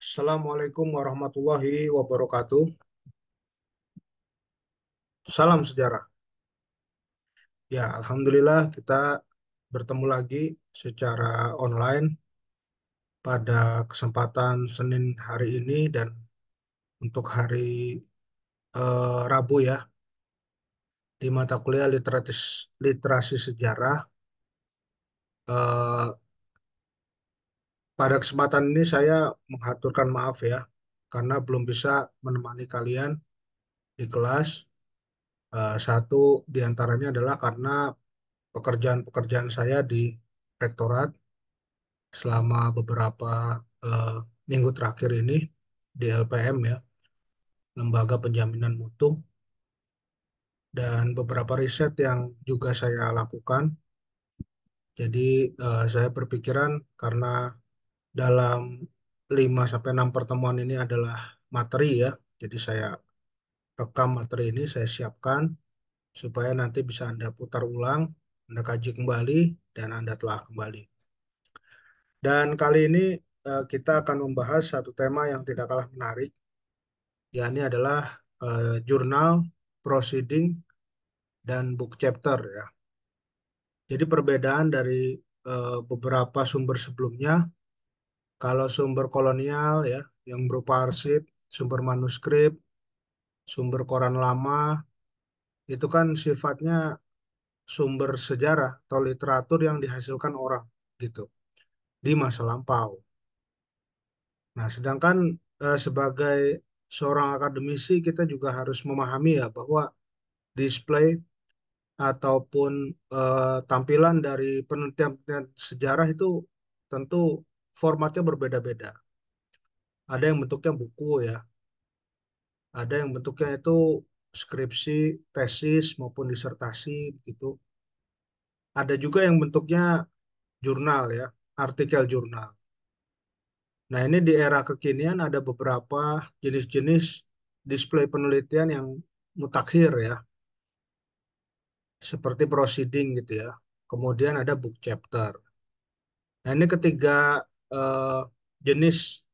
Assalamualaikum warahmatullahi wabarakatuh. Salam sejarah. Ya, alhamdulillah kita bertemu lagi secara online pada kesempatan Senin hari ini dan untuk hari eh, Rabu ya di mata kuliah literatis, literasi sejarah eh, pada kesempatan ini saya menghaturkan maaf ya, karena belum bisa menemani kalian di kelas. Uh, satu diantaranya adalah karena pekerjaan-pekerjaan saya di rektorat selama beberapa uh, minggu terakhir ini di LPM ya, Lembaga Penjaminan Mutu, dan beberapa riset yang juga saya lakukan. Jadi uh, saya berpikiran karena dalam 5 sampai 6 pertemuan ini adalah materi ya. Jadi saya rekam materi ini, saya siapkan supaya nanti bisa Anda putar ulang, Anda kaji kembali dan Anda telah kembali. Dan kali ini eh, kita akan membahas satu tema yang tidak kalah menarik, yakni adalah eh, jurnal, proceeding, dan book chapter ya. Jadi perbedaan dari eh, beberapa sumber sebelumnya kalau sumber kolonial ya, yang berupa arsip, sumber manuskrip, sumber koran lama, itu kan sifatnya sumber sejarah atau literatur yang dihasilkan orang gitu di masa lampau. Nah, sedangkan eh, sebagai seorang akademisi kita juga harus memahami ya bahwa display ataupun eh, tampilan dari penelitian, sejarah itu tentu formatnya berbeda-beda. Ada yang bentuknya buku ya, ada yang bentuknya itu skripsi, tesis maupun disertasi gitu. Ada juga yang bentuknya jurnal ya, artikel jurnal. Nah, ini di era kekinian ada beberapa jenis-jenis display penelitian yang mutakhir ya. Seperti proceeding gitu ya. Kemudian ada book chapter. Nah, ini ketiga uh, jenis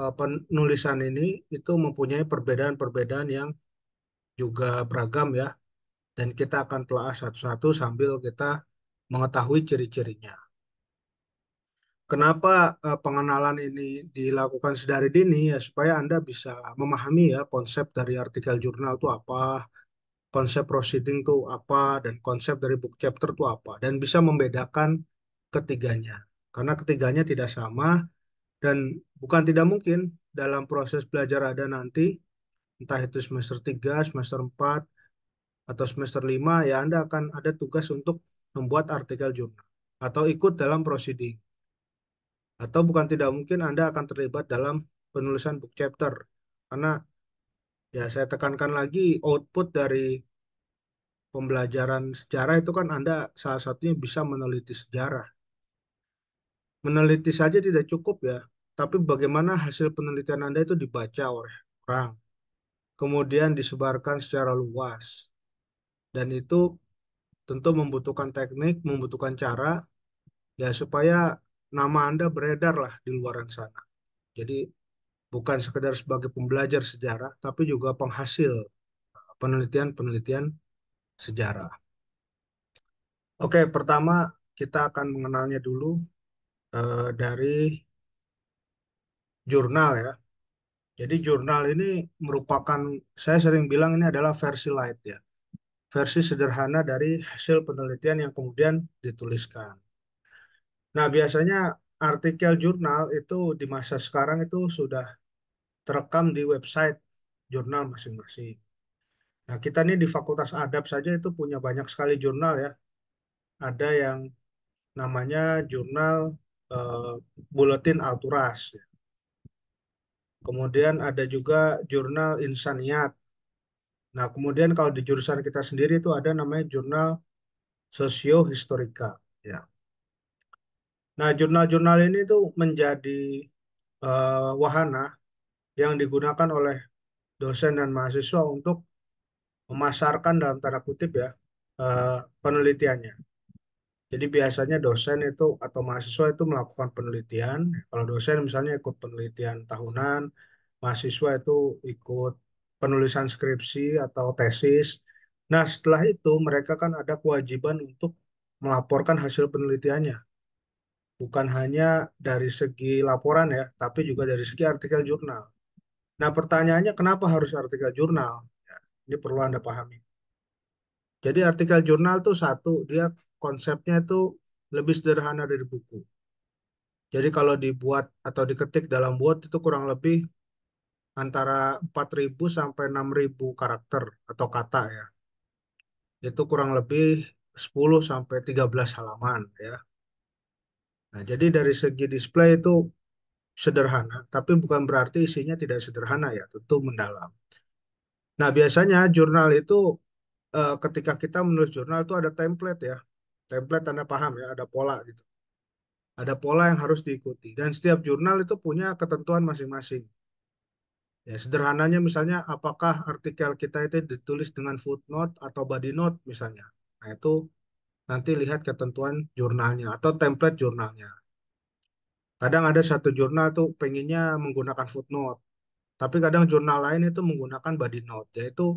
uh, penulisan ini itu mempunyai perbedaan-perbedaan yang juga beragam ya. Dan kita akan telah satu-satu sambil kita mengetahui ciri-cirinya. Kenapa uh, pengenalan ini dilakukan sedari dini ya supaya Anda bisa memahami ya konsep dari artikel jurnal itu apa, konsep proceeding itu apa dan konsep dari book chapter itu apa dan bisa membedakan ketiganya karena ketiganya tidak sama dan bukan tidak mungkin dalam proses belajar ada nanti entah itu semester 3, semester 4 atau semester 5 ya Anda akan ada tugas untuk membuat artikel jurnal atau ikut dalam proceeding atau bukan tidak mungkin Anda akan terlibat dalam penulisan book chapter karena ya saya tekankan lagi output dari pembelajaran sejarah itu kan Anda salah satunya bisa meneliti sejarah Meneliti saja tidak cukup ya, tapi bagaimana hasil penelitian Anda itu dibaca oleh orang, kemudian disebarkan secara luas. Dan itu tentu membutuhkan teknik, membutuhkan cara, ya supaya nama Anda beredar lah di luar sana. Jadi bukan sekedar sebagai pembelajar sejarah, tapi juga penghasil penelitian-penelitian sejarah. Oke, pertama kita akan mengenalnya dulu eh, dari jurnal ya. Jadi jurnal ini merupakan, saya sering bilang ini adalah versi light ya. Versi sederhana dari hasil penelitian yang kemudian dituliskan. Nah biasanya artikel jurnal itu di masa sekarang itu sudah terekam di website jurnal masing-masing. Nah kita nih di Fakultas Adab saja itu punya banyak sekali jurnal ya. Ada yang namanya jurnal Eh, buletin Alturas. Ya. Kemudian ada juga jurnal Insaniat. Nah, kemudian kalau di jurusan kita sendiri itu ada namanya jurnal sosiohistorika. Ya. Nah, jurnal-jurnal ini tuh menjadi uh, wahana yang digunakan oleh dosen dan mahasiswa untuk memasarkan dalam tanda kutip ya uh, penelitiannya. Jadi biasanya dosen itu atau mahasiswa itu melakukan penelitian. Kalau dosen misalnya ikut penelitian tahunan, mahasiswa itu ikut penulisan skripsi atau tesis. Nah, setelah itu mereka kan ada kewajiban untuk melaporkan hasil penelitiannya. Bukan hanya dari segi laporan ya, tapi juga dari segi artikel jurnal. Nah, pertanyaannya kenapa harus artikel jurnal? Ya, ini perlu Anda pahami. Jadi artikel jurnal itu satu, dia konsepnya itu lebih sederhana dari buku. Jadi kalau dibuat atau diketik dalam buat itu kurang lebih antara 4.000 sampai 6.000 karakter atau kata ya. Itu kurang lebih 10 sampai 13 halaman ya. Nah, jadi dari segi display itu sederhana, tapi bukan berarti isinya tidak sederhana ya, tentu mendalam. Nah, biasanya jurnal itu eh, ketika kita menulis jurnal itu ada template ya template tanda paham ya, ada pola gitu. Ada pola yang harus diikuti dan setiap jurnal itu punya ketentuan masing-masing. Ya, sederhananya misalnya apakah artikel kita itu ditulis dengan footnote atau body note misalnya. Nah, itu nanti lihat ketentuan jurnalnya atau template jurnalnya. Kadang ada satu jurnal tuh pengennya menggunakan footnote, tapi kadang jurnal lain itu menggunakan body note, yaitu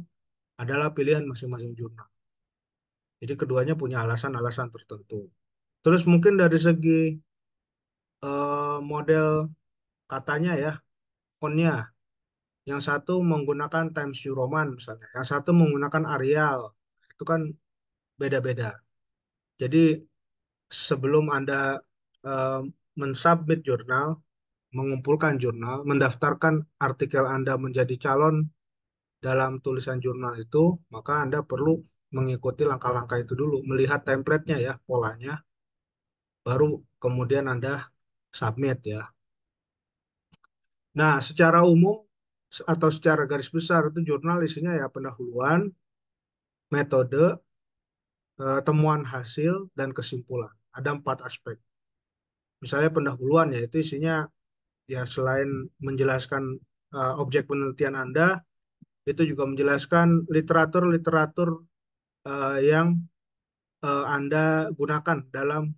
adalah pilihan masing-masing jurnal. Jadi keduanya punya alasan-alasan tertentu. Terus mungkin dari segi uh, model katanya ya, fontnya. Yang satu menggunakan Times New Roman misalnya, yang satu menggunakan Arial. Itu kan beda-beda. Jadi sebelum Anda uh, mensubmit jurnal, mengumpulkan jurnal, mendaftarkan artikel Anda menjadi calon dalam tulisan jurnal itu, maka Anda perlu mengikuti langkah-langkah itu dulu, melihat template-nya ya, polanya, baru kemudian Anda submit ya. Nah, secara umum atau secara garis besar itu jurnal isinya ya pendahuluan, metode, eh, temuan hasil, dan kesimpulan. Ada empat aspek. Misalnya pendahuluan ya, itu isinya ya selain menjelaskan eh, objek penelitian Anda, itu juga menjelaskan literatur-literatur uh, yang uh, Anda gunakan dalam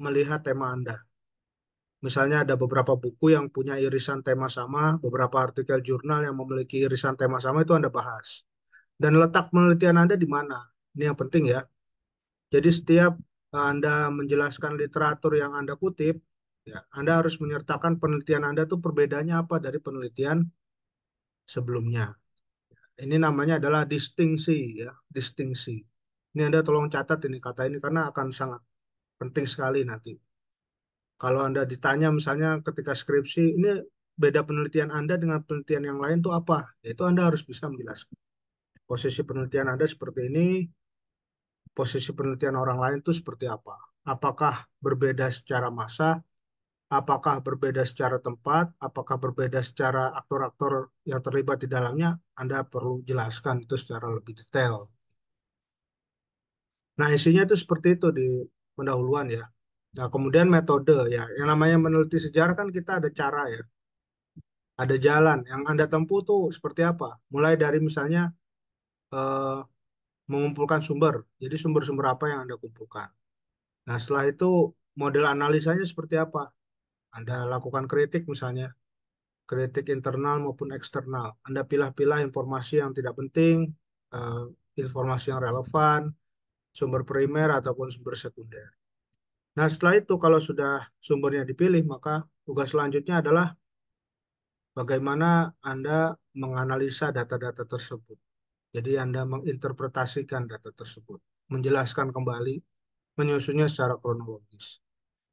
melihat tema Anda. Misalnya ada beberapa buku yang punya irisan tema sama, beberapa artikel jurnal yang memiliki irisan tema sama itu Anda bahas. Dan letak penelitian Anda di mana? Ini yang penting ya. Jadi setiap eh, Anda menjelaskan literatur yang Anda kutip, ya, Anda harus menyertakan penelitian Anda itu perbedaannya apa dari penelitian sebelumnya. Ini namanya adalah distingsi ya, distingsi. Ini Anda tolong catat ini kata ini karena akan sangat penting sekali nanti. Kalau Anda ditanya misalnya ketika skripsi, ini beda penelitian Anda dengan penelitian yang lain itu apa? Ya, itu Anda harus bisa menjelaskan. Posisi penelitian Anda seperti ini, posisi penelitian orang lain itu seperti apa? Apakah berbeda secara massa apakah berbeda secara tempat, apakah berbeda secara aktor-aktor yang terlibat di dalamnya, Anda perlu jelaskan itu secara lebih detail. Nah, isinya itu seperti itu di pendahuluan ya. Nah, kemudian metode ya. Yang namanya meneliti sejarah kan kita ada cara ya. Ada jalan yang Anda tempuh tuh seperti apa? Mulai dari misalnya eh, mengumpulkan sumber. Jadi sumber-sumber apa yang Anda kumpulkan. Nah, setelah itu model analisanya seperti apa? Anda lakukan kritik misalnya, kritik internal maupun eksternal. Anda pilih-pilih informasi yang tidak penting, eh, informasi yang relevan, sumber primer ataupun sumber sekunder. Nah, setelah itu kalau sudah sumbernya dipilih, maka tugas selanjutnya adalah bagaimana Anda menganalisa data-data tersebut. Jadi Anda menginterpretasikan data tersebut, menjelaskan kembali, menyusunnya secara kronologis.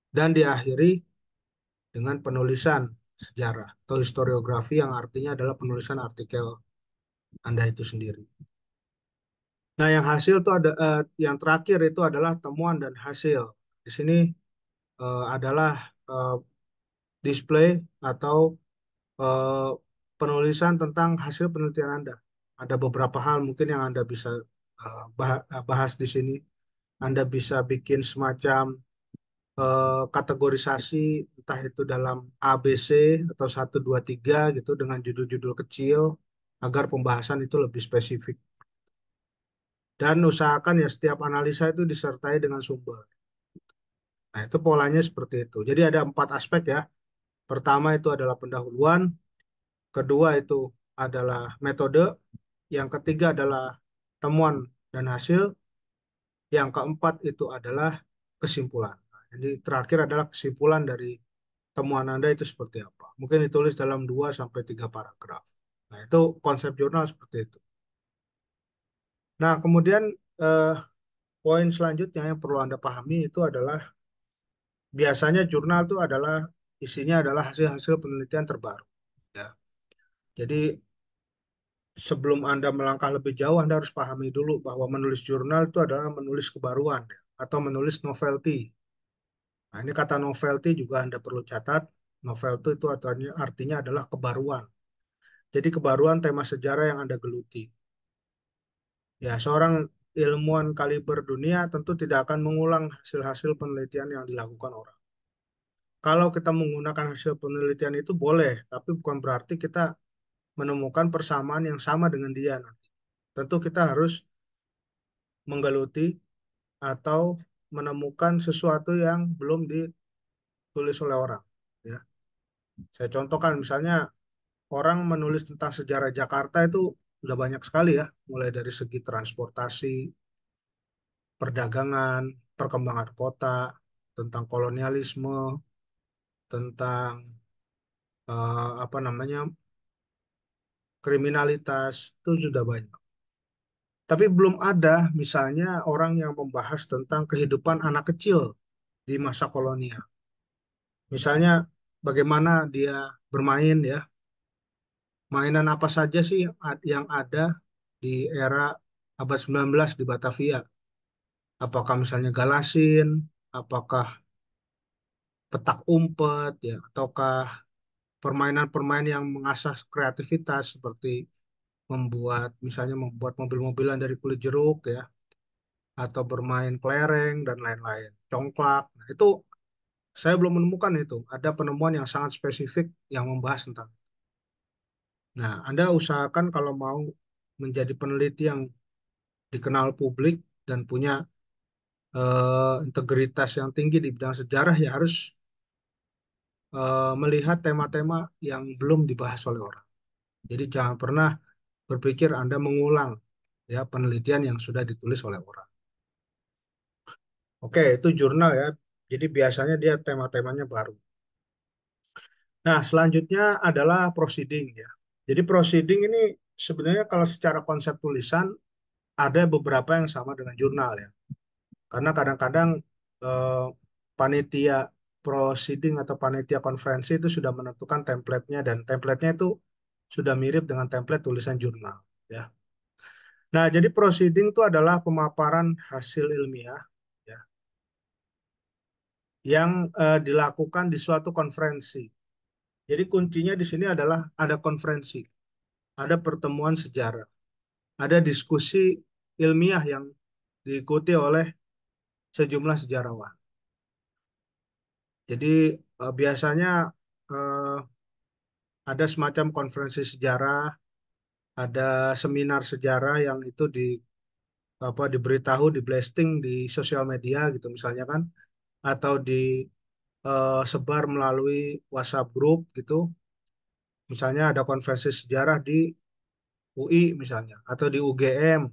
Dan diakhiri dengan penulisan sejarah atau historiografi yang artinya adalah penulisan artikel Anda itu sendiri. Nah, yang hasil itu ada eh, yang terakhir itu adalah temuan dan hasil. Di sini eh, adalah eh, display atau eh, penulisan tentang hasil penelitian Anda. Ada beberapa hal mungkin yang Anda bisa eh, bahas di sini. Anda bisa bikin semacam eh, kategorisasi entah itu dalam ABC atau 1, 2, 3 gitu dengan judul-judul kecil agar pembahasan itu lebih spesifik. Dan usahakan ya setiap analisa itu disertai dengan sumber. Nah, itu polanya seperti itu. Jadi ada empat aspek ya. Pertama itu adalah pendahuluan, kedua itu adalah metode, yang ketiga adalah temuan dan hasil, yang keempat itu adalah kesimpulan. Jadi terakhir adalah kesimpulan dari temuan Anda itu seperti apa. Mungkin ditulis dalam 2 sampai 3 paragraf. Nah, itu konsep jurnal seperti itu. Nah, kemudian eh, poin selanjutnya yang perlu Anda pahami itu adalah biasanya jurnal itu adalah isinya adalah hasil-hasil penelitian terbaru. Ya. Jadi sebelum Anda melangkah lebih jauh, Anda harus pahami dulu bahwa menulis jurnal itu adalah menulis kebaruan atau menulis novelty. Nah, ini kata novelty juga Anda perlu catat. Novelty itu artinya, artinya adalah kebaruan. Jadi kebaruan tema sejarah yang Anda geluti. Ya, seorang ilmuwan kaliber dunia tentu tidak akan mengulang hasil-hasil penelitian yang dilakukan orang. Kalau kita menggunakan hasil penelitian itu boleh, tapi bukan berarti kita menemukan persamaan yang sama dengan dia nanti. Tentu kita harus menggeluti atau menemukan sesuatu yang belum ditulis oleh orang. Ya. Saya contohkan misalnya orang menulis tentang sejarah Jakarta itu udah banyak sekali ya, mulai dari segi transportasi, perdagangan, perkembangan kota, tentang kolonialisme, tentang eh, apa namanya kriminalitas itu sudah banyak. Tapi belum ada misalnya orang yang membahas tentang kehidupan anak kecil di masa kolonial. Misalnya bagaimana dia bermain ya. Mainan apa saja sih yang ada di era abad 19 di Batavia? Apakah misalnya galasin, apakah petak umpet ya ataukah permainan-permainan yang mengasah kreativitas seperti membuat misalnya membuat mobil-mobilan dari kulit jeruk ya atau bermain kelereng dan lain-lain congklak nah, itu saya belum menemukan itu ada penemuan yang sangat spesifik yang membahas tentang nah anda usahakan kalau mau menjadi peneliti yang dikenal publik dan punya uh, integritas yang tinggi di bidang sejarah ya harus uh, melihat tema-tema yang belum dibahas oleh orang jadi jangan pernah berpikir Anda mengulang ya penelitian yang sudah ditulis oleh orang. Oke, itu jurnal ya. Jadi biasanya dia tema-temanya baru. Nah, selanjutnya adalah proceeding ya. Jadi proceeding ini sebenarnya kalau secara konsep tulisan ada beberapa yang sama dengan jurnal ya. Karena kadang-kadang eh, panitia proceeding atau panitia konferensi itu sudah menentukan template-nya dan template-nya itu sudah mirip dengan template tulisan jurnal. Ya. Nah, jadi proceeding itu adalah pemaparan hasil ilmiah ya, yang eh, dilakukan di suatu konferensi. Jadi kuncinya di sini adalah ada konferensi, ada pertemuan sejarah, ada diskusi ilmiah yang diikuti oleh sejumlah sejarawan. Jadi eh, biasanya eh, ada semacam konferensi sejarah, ada seminar sejarah yang itu di apa diberitahu, di blasting di sosial media gitu misalnya kan atau di uh, sebar melalui WhatsApp group gitu. Misalnya ada konferensi sejarah di UI misalnya atau di UGM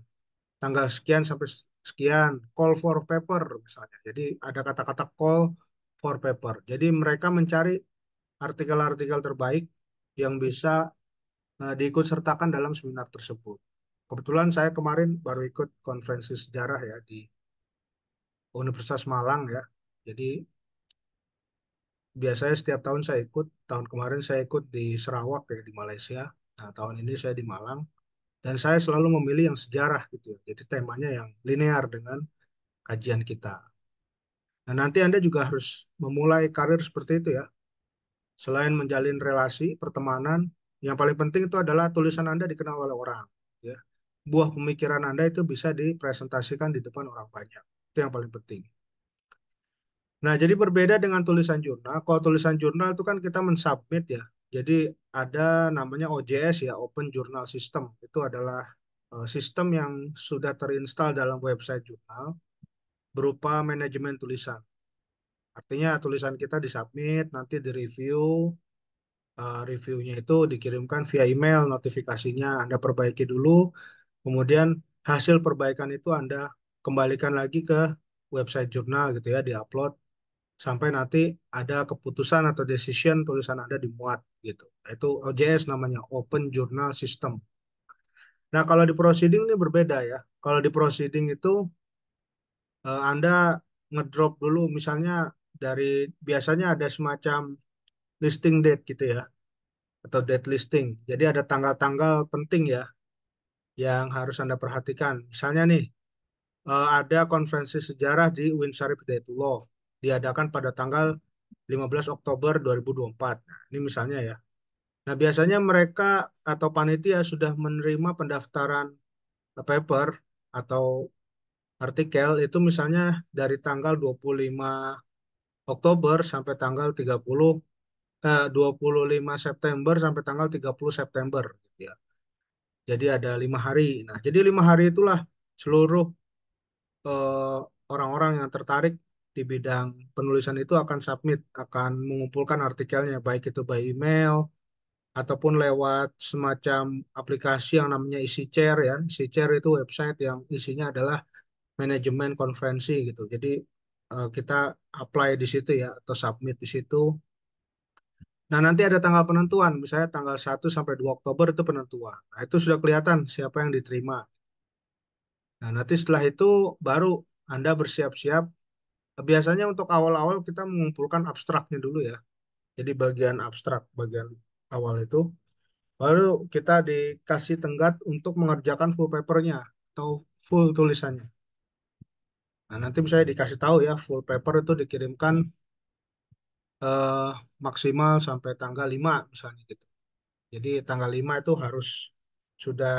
tanggal sekian sampai sekian call for paper misalnya. Jadi ada kata-kata call for paper. Jadi mereka mencari artikel-artikel terbaik yang bisa uh, diikut dalam seminar tersebut. Kebetulan saya kemarin baru ikut konferensi sejarah ya di Universitas Malang ya. Jadi biasanya setiap tahun saya ikut. Tahun kemarin saya ikut di Sarawak ya di Malaysia. Nah, tahun ini saya di Malang dan saya selalu memilih yang sejarah gitu. Ya. Jadi temanya yang linear dengan kajian kita. Nah, nanti Anda juga harus memulai karir seperti itu ya. Selain menjalin relasi, pertemanan, yang paling penting itu adalah tulisan Anda dikenal oleh orang. Ya. Buah pemikiran Anda itu bisa dipresentasikan di depan orang banyak. Itu yang paling penting. Nah, jadi berbeda dengan tulisan jurnal. Kalau tulisan jurnal itu kan kita mensubmit ya. Jadi ada namanya OJS ya, Open Journal System. Itu adalah eh, sistem yang sudah terinstal dalam website jurnal berupa manajemen tulisan. Artinya tulisan kita disubmit, nanti direview, uh, reviewnya itu dikirimkan via email notifikasinya, Anda perbaiki dulu, kemudian hasil perbaikan itu Anda kembalikan lagi ke website jurnal gitu ya, diupload sampai nanti ada keputusan atau decision tulisan Anda dimuat gitu. Itu OJS namanya, Open Journal System. Nah, kalau di proceeding ini berbeda ya. Kalau di proceeding itu eh, Anda ngedrop dulu misalnya dari biasanya ada semacam listing date gitu ya atau date listing. Jadi ada tanggal-tanggal penting ya yang harus Anda perhatikan. Misalnya nih eh, ada konferensi sejarah di Windsor Syarif Law diadakan pada tanggal 15 Oktober 2024. Nah, ini misalnya ya. Nah, biasanya mereka atau panitia sudah menerima pendaftaran paper atau artikel itu misalnya dari tanggal 25 Oktober sampai tanggal 30 eh, 25 September sampai tanggal 30 September gitu ya. Jadi ada lima hari. Nah, jadi lima hari itulah seluruh eh, orang-orang eh, yang tertarik di bidang penulisan itu akan submit, akan mengumpulkan artikelnya, baik itu by email ataupun lewat semacam aplikasi yang namanya isi chair ya. Isi chair itu website yang isinya adalah manajemen konferensi gitu. Jadi Eh, kita apply di situ ya atau submit di situ. Nah, nanti ada tanggal penentuan, misalnya tanggal 1 sampai 2 Oktober itu penentuan. Nah, itu sudah kelihatan siapa yang diterima. Nah, nanti setelah itu baru Anda bersiap-siap. Biasanya untuk awal-awal kita mengumpulkan abstraknya dulu ya. Jadi bagian abstrak, bagian awal itu. Baru kita dikasih tenggat untuk mengerjakan full papernya atau full tulisannya. Nah, nanti misalnya dikasih tahu ya, full paper itu dikirimkan eh, maksimal sampai tanggal 5 misalnya gitu. Jadi tanggal 5 itu harus sudah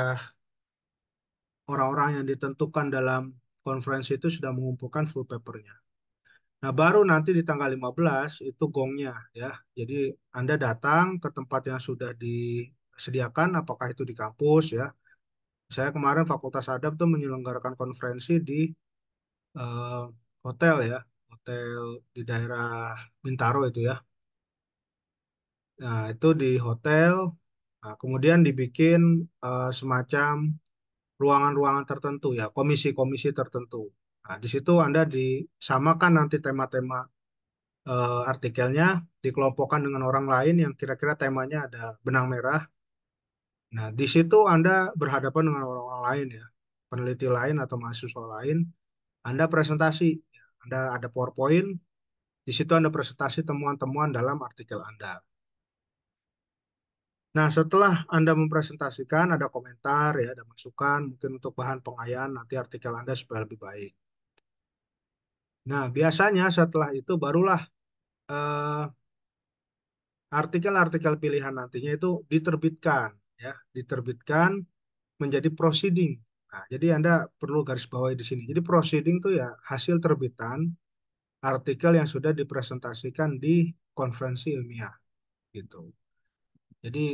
orang-orang yang ditentukan dalam konferensi itu sudah mengumpulkan full papernya. Nah, baru nanti di tanggal 15 itu gongnya ya. Jadi Anda datang ke tempat yang sudah disediakan, apakah itu di kampus ya. Saya kemarin Fakultas Adab tuh menyelenggarakan konferensi di uh, hotel ya, hotel di daerah Bintaro itu ya. Nah, itu di hotel, nah, kemudian dibikin uh, semacam ruangan-ruangan tertentu ya, komisi-komisi tertentu. Nah, di situ Anda disamakan nanti tema-tema uh, artikelnya, dikelompokkan dengan orang lain yang kira-kira temanya ada benang merah. Nah, di situ Anda berhadapan dengan orang-orang lain ya, peneliti lain atau mahasiswa lain anda presentasi, Anda ada PowerPoint, di situ Anda presentasi temuan-temuan dalam artikel Anda. Nah, setelah Anda mempresentasikan, ada komentar, ya, ada masukan, mungkin untuk bahan pengayaan nanti artikel Anda supaya lebih baik. Nah, biasanya setelah itu barulah eh, artikel-artikel eh, pilihan nantinya itu diterbitkan, ya, diterbitkan menjadi proceeding Nah, jadi Anda perlu garis bawahi di sini. Jadi proceeding itu ya hasil terbitan artikel yang sudah dipresentasikan di konferensi ilmiah gitu. Jadi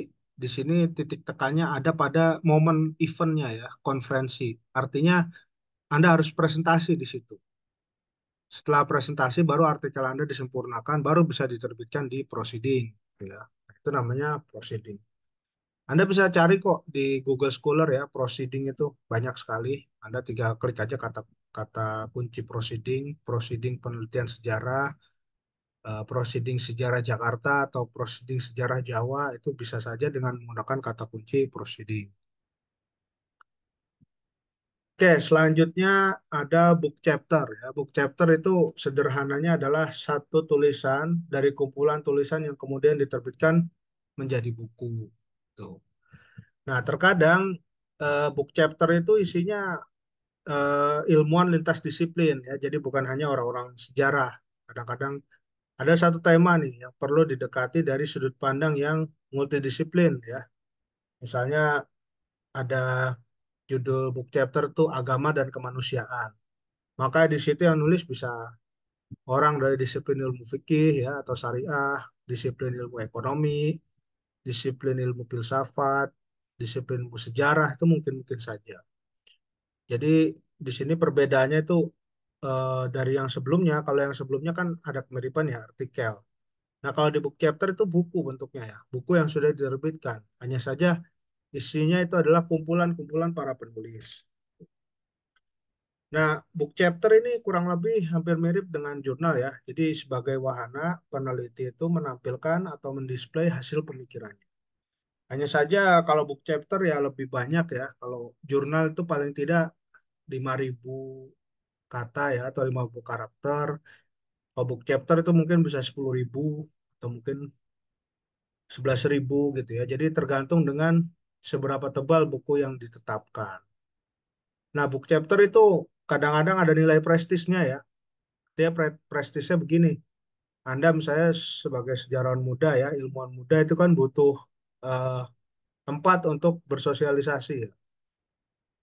di sini titik tekannya ada pada momen eventnya ya, konferensi. Artinya Anda harus presentasi di situ. Setelah presentasi baru artikel Anda disempurnakan, baru bisa diterbitkan di proceeding. Gitu ya. Itu namanya proceeding. Anda bisa cari kok di Google Scholar ya, proceeding itu banyak sekali. Anda tinggal klik aja kata kata kunci proceeding, proceeding penelitian sejarah, eh, proceeding sejarah Jakarta atau proceeding sejarah Jawa itu bisa saja dengan menggunakan kata kunci proceeding. Oke, selanjutnya ada book chapter. Ya. Book chapter itu sederhananya adalah satu tulisan dari kumpulan tulisan yang kemudian diterbitkan menjadi buku gitu. Nah, terkadang uh, book chapter itu isinya uh, ilmuwan lintas disiplin ya. Jadi bukan hanya orang-orang sejarah. Kadang-kadang ada satu tema nih yang perlu didekati dari sudut pandang yang multidisiplin ya. Misalnya ada judul book chapter tuh agama dan kemanusiaan. Maka di situ yang nulis bisa orang dari disiplin ilmu fikih ya atau syariah, disiplin ilmu ekonomi, disiplin ilmu filsafat, disiplin ilmu sejarah itu mungkin-mungkin saja. Jadi di sini perbedaannya itu uh, dari yang sebelumnya, kalau yang sebelumnya kan ada kemiripan ya artikel. Nah kalau di book chapter itu buku bentuknya ya, buku yang sudah diterbitkan. Hanya saja isinya itu adalah kumpulan-kumpulan para penulis. Nah, book chapter ini kurang lebih hampir mirip dengan jurnal ya. Jadi sebagai wahana, peneliti itu menampilkan atau mendisplay hasil pemikirannya. Hanya saja kalau book chapter ya lebih banyak ya. Kalau jurnal itu paling tidak 5000 kata ya atau 5.000 karakter. Kalau book chapter itu mungkin bisa 10.000 atau mungkin 11.000 gitu ya. Jadi tergantung dengan seberapa tebal buku yang ditetapkan. Nah, book chapter itu kadang-kadang ada nilai prestisnya ya. Dia pre prestisnya begini. Anda misalnya sebagai sejarawan muda ya, ilmuwan muda itu kan butuh uh, tempat untuk bersosialisasi ya.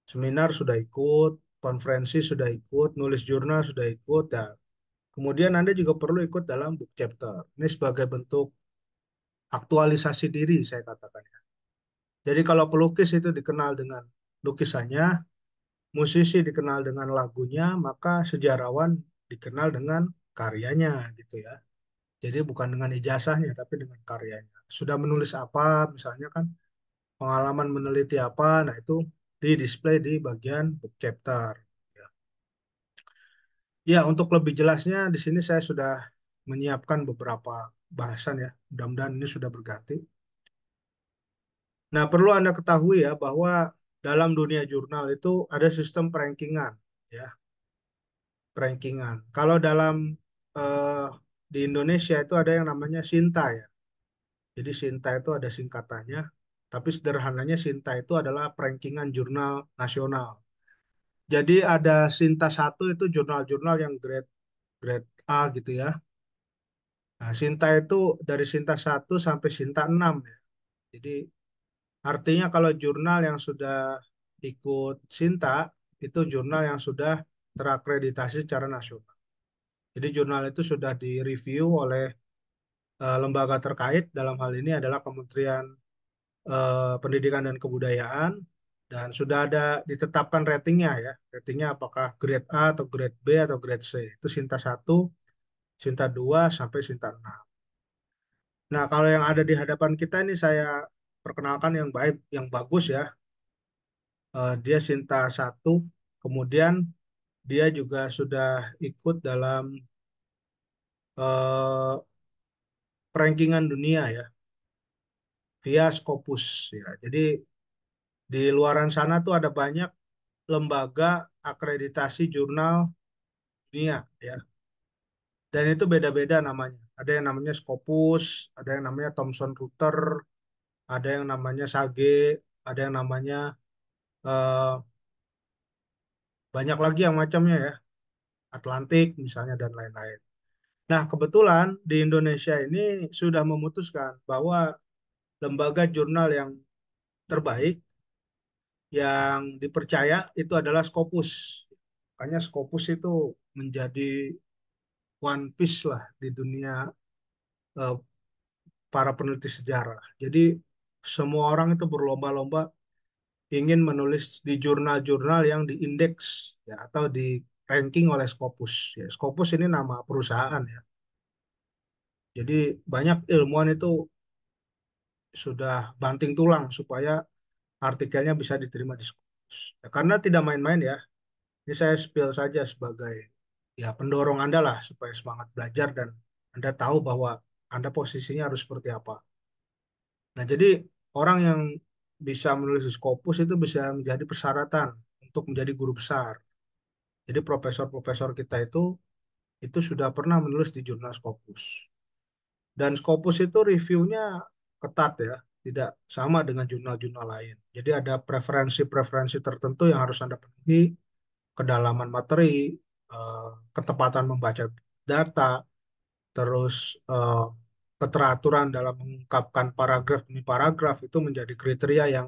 Seminar sudah ikut, konferensi sudah ikut, nulis jurnal sudah ikut ya. Kemudian Anda juga perlu ikut dalam book chapter. Ini sebagai bentuk aktualisasi diri saya katakan ya. Jadi kalau pelukis itu dikenal dengan lukisannya, musisi dikenal dengan lagunya, maka sejarawan dikenal dengan karyanya gitu ya. Jadi bukan dengan ijazahnya tapi dengan karyanya. Sudah menulis apa misalnya kan pengalaman meneliti apa, nah itu di display di bagian book chapter. Ya, ya untuk lebih jelasnya di sini saya sudah menyiapkan beberapa bahasan ya. Mudah-mudahan ini sudah berganti. Nah, perlu Anda ketahui ya bahwa dalam dunia jurnal itu ada sistem perankingan ya perankingan kalau dalam eh, di Indonesia itu ada yang namanya Sinta ya jadi Sinta itu ada singkatannya tapi sederhananya Sinta itu adalah perankingan jurnal nasional jadi ada Sinta satu itu jurnal-jurnal yang grade grade A gitu ya nah Sinta itu dari Sinta satu sampai Sinta enam ya jadi Artinya kalau jurnal yang sudah ikut Sinta itu jurnal yang sudah terakreditasi secara nasional. Jadi jurnal itu sudah direview oleh uh, lembaga terkait dalam hal ini adalah Kementerian uh, Pendidikan dan Kebudayaan dan sudah ada ditetapkan ratingnya ya. Ratingnya apakah grade A atau grade B atau grade C. Itu Sinta 1, Sinta 2 sampai Sinta 6. Nah, kalau yang ada di hadapan kita ini saya perkenalkan yang baik, yang bagus ya. Uh, dia Sinta satu, kemudian dia juga sudah ikut dalam uh, eh, perankingan dunia ya, via Scopus ya. Jadi di luaran sana tuh ada banyak lembaga akreditasi jurnal dunia ya. Dan itu beda-beda namanya. Ada yang namanya Scopus, ada yang namanya Thomson Reuters, ada yang namanya sage, ada yang namanya uh, banyak lagi yang macamnya ya, Atlantik misalnya dan lain-lain. Nah, kebetulan di Indonesia ini sudah memutuskan bahwa lembaga jurnal yang terbaik yang dipercaya itu adalah Scopus. Makanya Scopus itu menjadi one piece lah di dunia eh, para peneliti sejarah. Jadi semua orang itu berlomba-lomba ingin menulis di jurnal-jurnal yang diindeks ya, atau di ranking oleh Scopus. Ya, Scopus ini nama perusahaan ya. Jadi banyak ilmuwan itu sudah banting tulang supaya artikelnya bisa diterima di Scopus. Ya, karena tidak main-main ya. Ini saya spill saja sebagai ya pendorong Anda lah supaya semangat belajar dan Anda tahu bahwa Anda posisinya harus seperti apa. Nah, jadi orang yang bisa menulis Skopus itu bisa menjadi persyaratan untuk menjadi guru besar. Jadi profesor-profesor kita itu itu sudah pernah menulis di jurnal Scopus. Dan Scopus itu reviewnya ketat ya, tidak sama dengan jurnal-jurnal lain. Jadi ada preferensi-preferensi tertentu yang harus Anda penuhi, kedalaman materi, eh, ketepatan membaca data, terus eh, keteraturan dalam mengungkapkan paragraf demi paragraf itu menjadi kriteria yang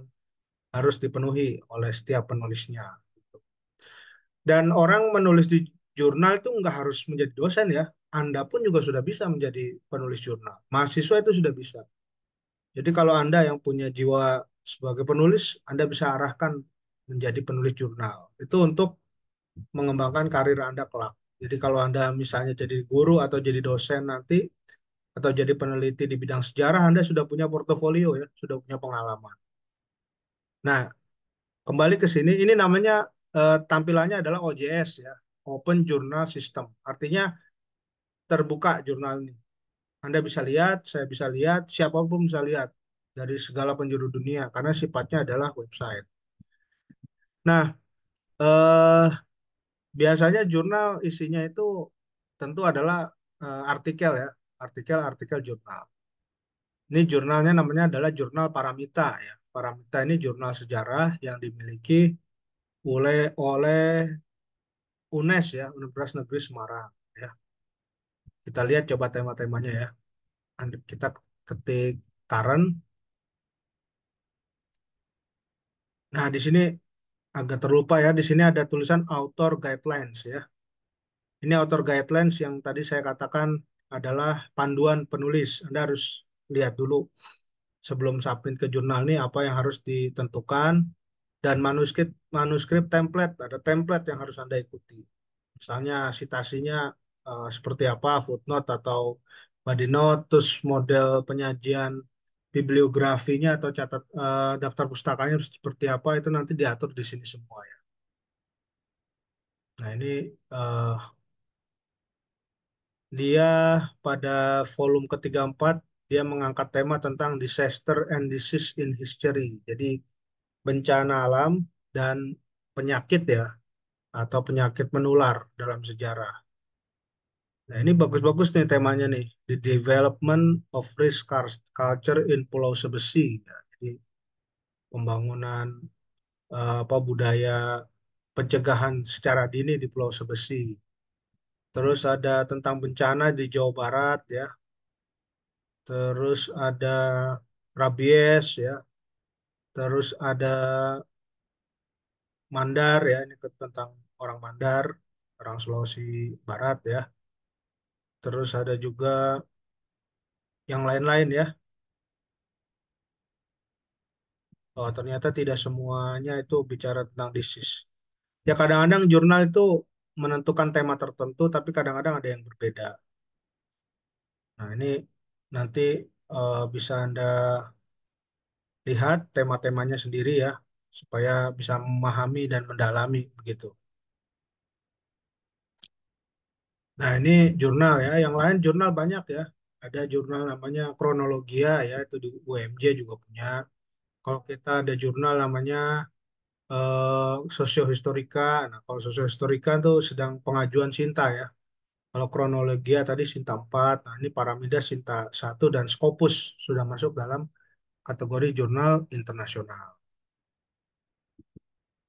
harus dipenuhi oleh setiap penulisnya. Gitu. Dan orang menulis di jurnal itu nggak harus menjadi dosen ya. Anda pun juga sudah bisa menjadi penulis jurnal. Mahasiswa itu sudah bisa. Jadi kalau Anda yang punya jiwa sebagai penulis, Anda bisa arahkan menjadi penulis jurnal. Itu untuk mengembangkan karir Anda kelak. Jadi kalau Anda misalnya jadi guru atau jadi dosen nanti, atau jadi peneliti di bidang sejarah, Anda sudah punya portofolio ya, sudah punya pengalaman. Nah, kembali ke sini, ini namanya eh, tampilannya adalah OJS ya, Open Journal System. Artinya terbuka jurnal ini. Anda bisa lihat, saya bisa lihat, siapapun bisa lihat dari segala penjuru dunia karena sifatnya adalah website. Nah, eh, biasanya jurnal isinya itu tentu adalah eh, artikel ya, artikel-artikel jurnal. Ini jurnalnya namanya adalah jurnal Paramita ya. Paramita ini jurnal sejarah yang dimiliki oleh oleh UNES ya, Universitas Negeri Semarang ya. Kita lihat coba tema-temanya ya. Kita ketik current. Nah, di sini agak terlupa ya, di sini ada tulisan author guidelines ya. Ini author guidelines yang tadi saya katakan adalah panduan penulis. Anda harus lihat dulu sebelum submit ke jurnal ini apa yang harus ditentukan dan manuskrip manuskrip template ada template yang harus Anda ikuti. Misalnya sitasinya uh, eh, seperti apa, footnote atau body note, terus model penyajian bibliografinya atau catat uh, daftar pustakanya seperti apa itu nanti diatur di sini semua ya. Nah, ini uh, dia pada volume ketiga empat dia mengangkat tema tentang disaster and disease in history. Jadi bencana alam dan penyakit ya atau penyakit menular dalam sejarah. Nah, ini bagus-bagus nih temanya nih, the development of risk culture in Pulau Sebesi. Nah, jadi pembangunan eh, apa budaya pencegahan secara dini di Pulau Sebesi. Terus ada tentang bencana di Jawa Barat ya. Terus ada rabies ya. Terus ada Mandar ya, ini tentang orang Mandar, orang Sulawesi Barat ya. Terus ada juga yang lain-lain ya. Oh, ternyata tidak semuanya itu bicara tentang disease. Ya kadang-kadang jurnal itu menentukan tema tertentu, tapi kadang-kadang ada yang berbeda. Nah, ini nanti uh, bisa Anda lihat tema-temanya sendiri ya, supaya bisa memahami dan mendalami begitu. Nah, ini jurnal ya. Yang lain jurnal banyak ya. Ada jurnal namanya Kronologia ya, itu di UMJ juga punya. Kalau kita ada jurnal namanya Eh, sosiohistorika. Nah, kalau sosiohistorika itu sedang pengajuan Sinta ya. Kalau kronologia tadi Sinta 4, nah ini Paramida Sinta 1 dan Scopus sudah masuk dalam kategori jurnal internasional.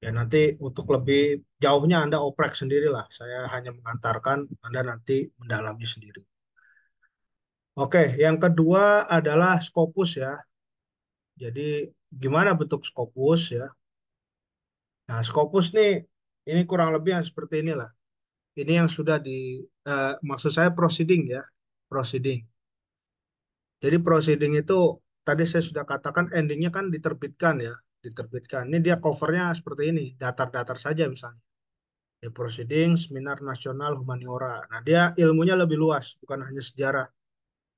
Ya nanti untuk lebih jauhnya Anda oprek sendirilah. Saya hanya mengantarkan Anda nanti mendalami sendiri. Oke, yang kedua adalah skopus ya. Jadi gimana bentuk skopus ya? Nah, Scopus nih ini kurang lebih yang seperti inilah. Ini yang sudah di eh, maksud saya proceeding ya, proceeding. Jadi proceeding itu tadi saya sudah katakan endingnya kan diterbitkan ya, diterbitkan. Ini dia covernya seperti ini, datar-datar saja misalnya. Di ya, proceeding seminar nasional humaniora. Nah, dia ilmunya lebih luas, bukan hanya sejarah.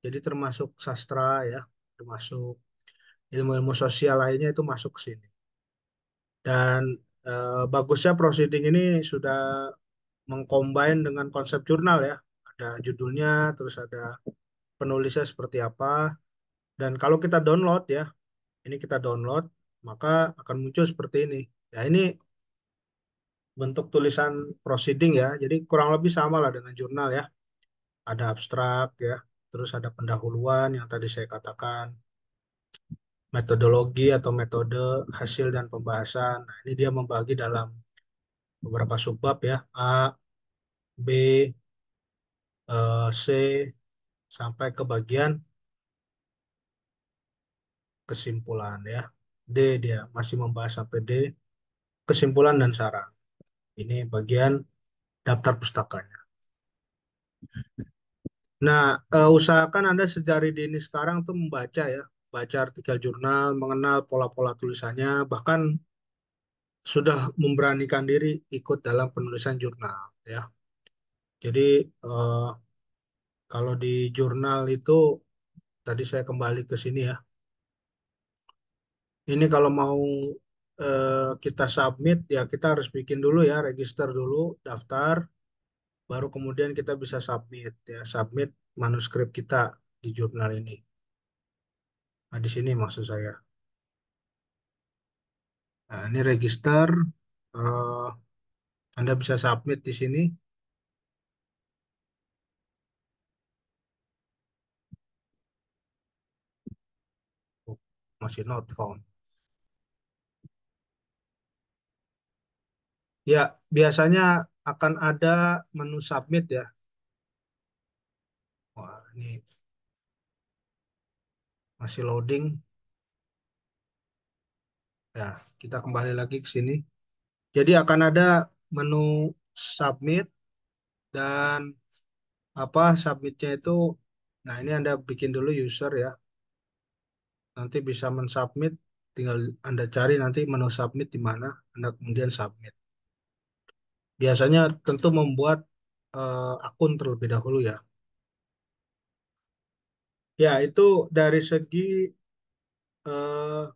Jadi termasuk sastra ya, termasuk ilmu-ilmu sosial lainnya itu masuk ke sini. Dan Uh, bagusnya proceeding ini sudah mengcombine dengan konsep jurnal ya. Ada judulnya, terus ada penulisnya seperti apa. Dan kalau kita download ya, ini kita download, maka akan muncul seperti ini. Ya ini bentuk tulisan proceeding ya. Jadi kurang lebih sama lah dengan jurnal ya. Ada abstrak ya, terus ada pendahuluan yang tadi saya katakan metodologi atau metode hasil dan pembahasan. Nah, ini dia membagi dalam beberapa subbab ya, A, B, e, C, sampai ke bagian kesimpulan ya. D dia masih membahas sampai D kesimpulan dan saran. Ini bagian daftar pustakanya. Nah, e, usahakan Anda sejari dini sekarang tuh membaca ya baca artikel jurnal, mengenal pola-pola tulisannya, bahkan sudah memberanikan diri ikut dalam penulisan jurnal, ya. Jadi eh, kalau di jurnal itu tadi saya kembali ke sini ya. Ini kalau mau eh, kita submit ya kita harus bikin dulu ya, register dulu, daftar, baru kemudian kita bisa submit ya, submit manuskrip kita di jurnal ini. Nah, di sini maksud saya. Nah, ini register. Uh, Anda bisa submit di sini. Oh, masih not found. Ya, biasanya akan ada menu submit ya. Wah, ini masih loading. Ya, kita kembali lagi ke sini. Jadi akan ada menu submit dan apa submitnya itu. Nah, ini Anda bikin dulu user ya. Nanti bisa mensubmit, tinggal Anda cari nanti menu submit di mana, Anda kemudian submit. Biasanya tentu membuat uh, akun terlebih dahulu ya. Ya, itu dari segi uh,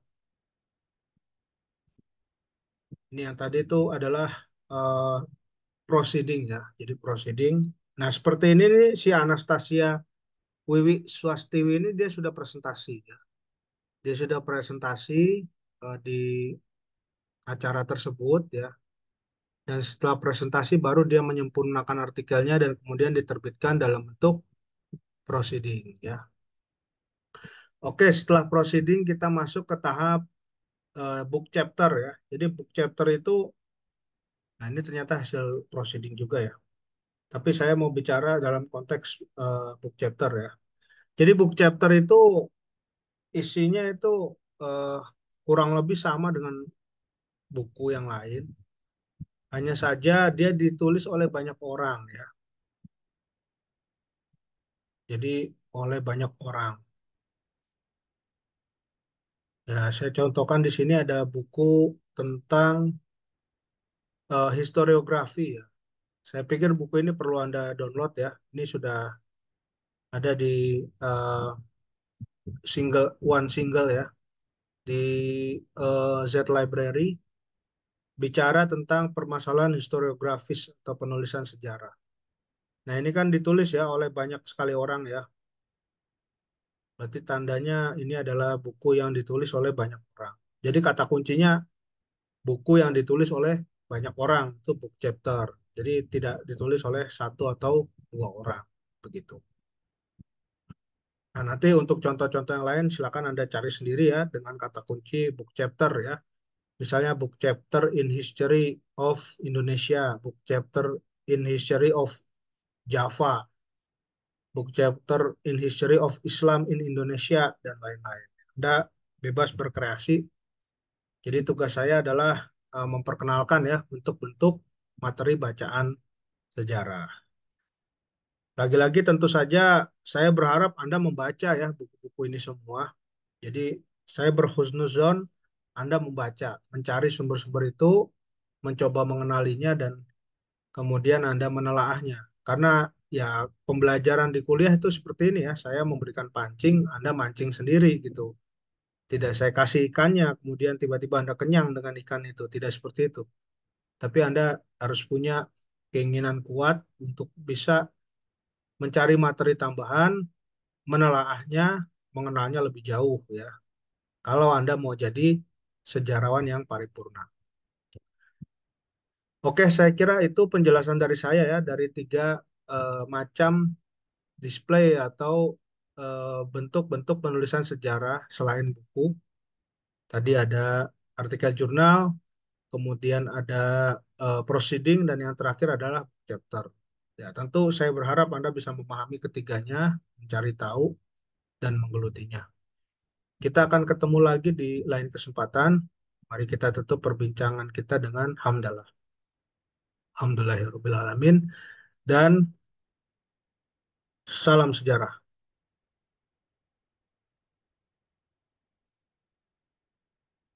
ini yang tadi itu adalah uh, proceeding ya. Jadi proceeding. Nah, seperti ini nih, si Anastasia Wiwi Swastiwi ini dia sudah presentasi ya. Dia sudah presentasi uh, di acara tersebut ya. Dan setelah presentasi baru dia menyempurnakan artikelnya dan kemudian diterbitkan dalam bentuk proceeding ya. Oke, setelah proceeding kita masuk ke tahap uh, book chapter ya. Jadi book chapter itu, nah ini ternyata hasil proceeding juga ya. Tapi saya mau bicara dalam konteks uh, book chapter ya. Jadi book chapter itu isinya itu uh, kurang lebih sama dengan buku yang lain. Hanya saja dia ditulis oleh banyak orang ya. Jadi oleh banyak orang. Ya, saya contohkan di sini ada buku tentang uh, historiografi ya. Saya pikir buku ini perlu Anda download ya. Ini sudah ada di uh, single one single ya di uh, Z Library bicara tentang permasalahan historiografis atau penulisan sejarah. Nah, ini kan ditulis ya oleh banyak sekali orang ya, Berarti tandanya ini adalah buku yang ditulis oleh banyak orang. Jadi kata kuncinya buku yang ditulis oleh banyak orang itu book chapter. Jadi tidak ditulis oleh satu atau dua orang begitu. Nah, nanti untuk contoh-contoh yang lain silakan Anda cari sendiri ya dengan kata kunci book chapter ya. Misalnya book chapter in history of Indonesia, book chapter in history of Java, book chapter in history of Islam in Indonesia dan lain-lain. Anda bebas berkreasi. Jadi tugas saya adalah eh, memperkenalkan ya bentuk-bentuk materi bacaan sejarah. Lagi-lagi tentu saja saya berharap Anda membaca ya buku-buku ini semua. Jadi saya berhusnuzon Anda membaca, mencari sumber-sumber itu, mencoba mengenalinya dan kemudian Anda menelaahnya. Karena ya pembelajaran di kuliah itu seperti ini ya, saya memberikan pancing, Anda mancing sendiri gitu. Tidak saya kasih ikannya, kemudian tiba-tiba Anda kenyang dengan ikan itu, tidak seperti itu. Tapi Anda harus punya keinginan kuat untuk bisa mencari materi tambahan, menelaahnya, mengenalnya lebih jauh ya. Kalau Anda mau jadi sejarawan yang paripurna. Oke, saya kira itu penjelasan dari saya ya dari tiga uh, macam display atau eh, bentuk-bentuk uh, penulisan sejarah selain buku. Tadi ada artikel jurnal, kemudian ada uh, proceeding, dan yang terakhir adalah chapter. Ya, tentu saya berharap Anda bisa memahami ketiganya, mencari tahu, dan menggelutinya. Kita akan ketemu lagi di lain kesempatan. Mari kita tutup perbincangan kita dengan hamdalah. Alhamdulillahirrahmanirrahim. Dan Salam sejarah.